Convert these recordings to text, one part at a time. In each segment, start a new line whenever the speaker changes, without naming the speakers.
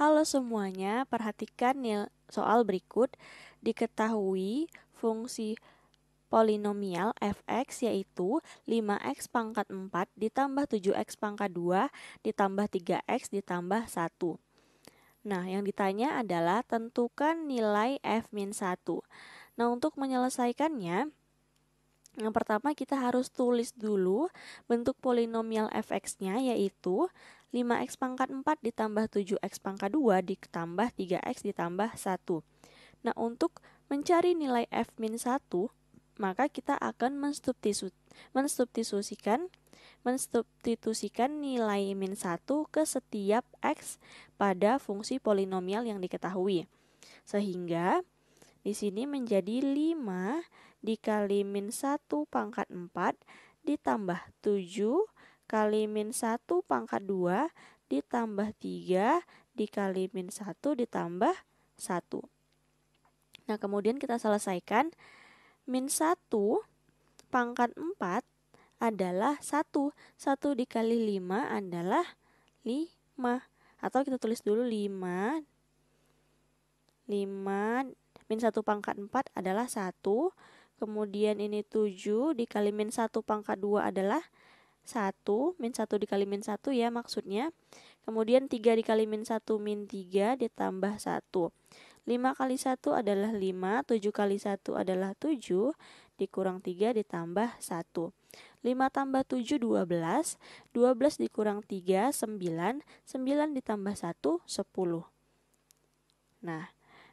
Halo semuanya, perhatikan soal berikut. Diketahui fungsi polinomial fx yaitu 5x pangkat 4 ditambah 7x pangkat 2 ditambah 3x ditambah 1. Nah, yang ditanya adalah tentukan nilai f-1. Nah, untuk menyelesaikannya, yang pertama kita harus tulis dulu bentuk polinomial fx-nya yaitu 5x pangkat 4 ditambah 7x pangkat 2 ditambah 3x ditambah 1. Nah, untuk mencari nilai f min 1, maka kita akan mensubstitusikan mensubstitusikan nilai min 1 ke setiap x pada fungsi polinomial yang diketahui. Sehingga di sini menjadi 5 dikali min 1 pangkat 4 ditambah 7 kali min 1 pangkat 2 ditambah 3 dikali min 1 ditambah 1. Nah, kemudian kita selesaikan min 1 pangkat 4 adalah 1. 1 dikali 5 adalah 5. Atau kita tulis dulu 5 5 min 1 pangkat 4 adalah 1 1 Kemudian ini 7 dikali min 1 pangkat 2 adalah 1. Min 1 dikali min 1 ya maksudnya. Kemudian 3 dikali min 1 min 3 ditambah 1. 5 kali 1 adalah 5, 7 kali 1 adalah 7, dikurang 3 ditambah 1. 5 tambah 7 12, 12 dikurang 3 9, 9 ditambah 1 10. Nah,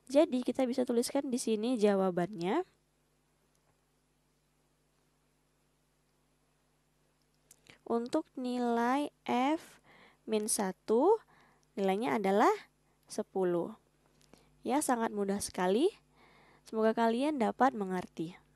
jadi kita bisa tuliskan di sini jawabannya untuk nilai F min 1 nilainya adalah 10. Ya, sangat mudah sekali. Semoga kalian dapat mengerti.